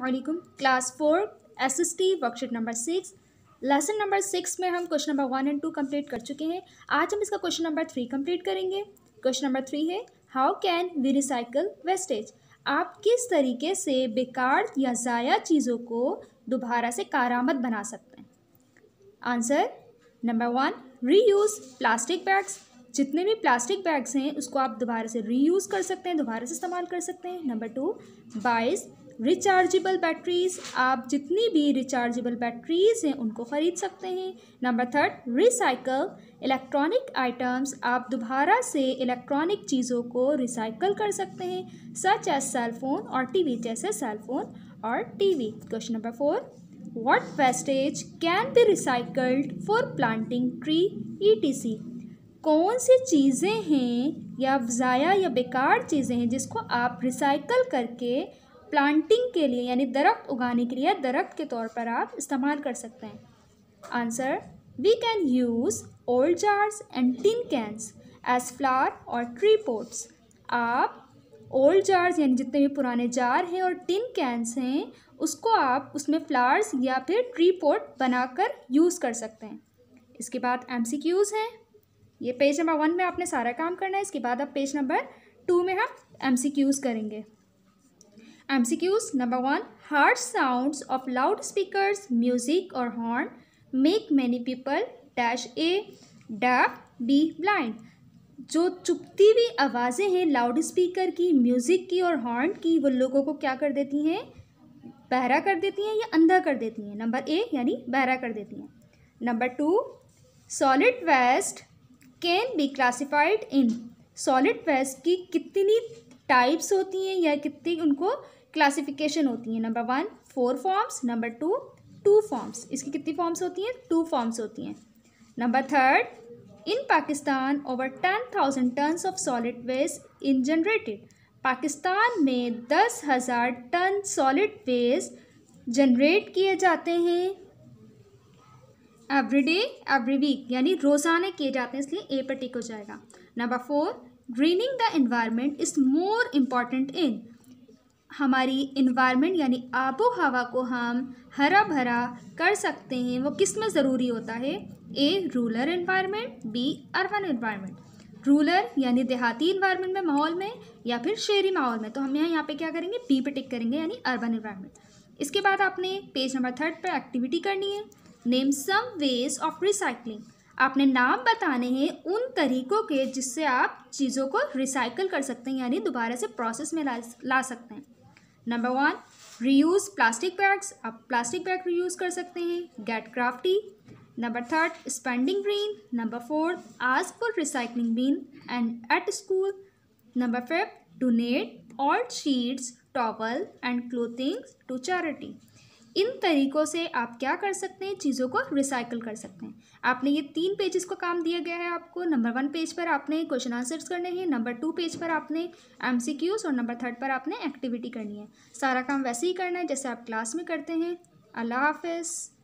वालेकुम class four S S T worksheet number six lesson number six में हम question number one and two complete कर चुके हैं आज हम इसका क्वेश्चन नंबर थ्री कंप्लीट करेंगे क्वेश्चन नंबर थ्री है how can we recycle wastage आप किस तरीके से बेकार या ज़ाया चीज़ों को दोबारा से कारामद बना सकते हैं answer number one reuse plastic bags जितने भी प्लास्टिक बैग्स हैं उसको आप दोबारा से रीयूज़ कर सकते हैं दोबारा से इस्तेमाल कर सकते हैं number two buy rechargeable batteries आप जितनी भी रिचार्जेबल बैटरीज हैं उनको ख़रीद सकते हैं number third recycle electronic items आप दोबारा से इलेक्ट्रॉनिक चीज़ों को रिसाइकल कर सकते हैं सच एज सेलफोन और वी जैसे सेलफोन और वी question number four can be recycled for recycled tree E T C कौन सी चीज़ें हैं या ज़ाया या बेकार चीज़ें हैं जिसको आप रिसाइकल करके प्लांटिंग के लिए यानी दरख्त उगाने के लिए दरख्त के तौर पर आप इस्तेमाल कर सकते हैं answer we can use old jars and tin cans as flower और ट्री पोट्स आप ओल्ड जार्स यानी जितने भी पुराने जार हैं और टिन कैंस हैं उसको आप उसमें फ्लावर्स या फिर ट्री पोट बनाकर यूज़ कर सकते हैं इसके बाद एम सी क्यूज़ हैं ये पेज नंबर वन में आपने सारा काम करना है इसके बाद अब पेज नंबर टू में हम एम सी क्यूज़ करेंगे M C Qs number one hard sound of loud speaker music और horn make many people dash A deaf B blind जो चुपती हुई आवाज़ें हैं लाउड स्पीकर की म्यूज़िक की और हॉर्न की वो लोगों को क्या कर देती हैं बहरा कर देती हैं या अंधा कर देती हैं नंबर ए यानी बहरा कर देती हैं number two solid waste can be classified in solid waste की कितनी टाइप्स होती हैं या कितनी उनको क्लासिफिकेशन होती है number one four forms number two two forms इसकी कितनी फॉर्म्स होती हैं टू फॉर्म्स होती हैं number third in Pakistan over ten thousand tons of solid waste in generated Pakistan में दस हज़ार टन सॉलिड वेस्ट जनरेट किए जाते हैं एवरी डे एवरी वीक यानी रोज़ाना किए जाते हैं इसलिए ए पर टिक हो जाएगा number four greening the environment is more important in हमारी इन्वायरमेंट यानी आबो हवा को हम हरा भरा कर सकते हैं वो किस में ज़रूरी होता है A rural environment B urban environment rural यानी देहाती इन्वायरमेंट में माहौल में या फिर शहरी माहौल में तो हम यहाँ यहाँ पे क्या करेंगे बी पे टिक करेंगे यानी अर्बन इन्वायरमेंट इसके बाद आपने पेज नंबर थर्ड पर एक्टिविटी करनी है name some ways of recycling आपने नाम बताने हैं उन तरीकों के जिससे आप चीज़ों को रिसाइकल कर सकते हैं यानी दोबारा से प्रोसेस में ला ला सकते हैं number one reuse plastic bags आप प्लास्टिक बैग रीयूज़ कर सकते हैं get crafty number third spending green number fourth आज for recycling bin and at school number fifth donate all sheets towel and clothings to charity इन तरीक़ों से आप क्या कर सकते हैं चीज़ों को रिसाइकल कर सकते हैं आपने ये तीन पेजेस को काम दिया गया है आपको नंबर वन पेज पर आपने क्वेश्चन आंसर्स करने हैं नंबर टू पेज पर आपने एम और नंबर थर्ड पर आपने एक्टिविटी करनी है सारा काम वैसे ही करना है जैसे आप क्लास में करते हैं अल्लाह हाफिज़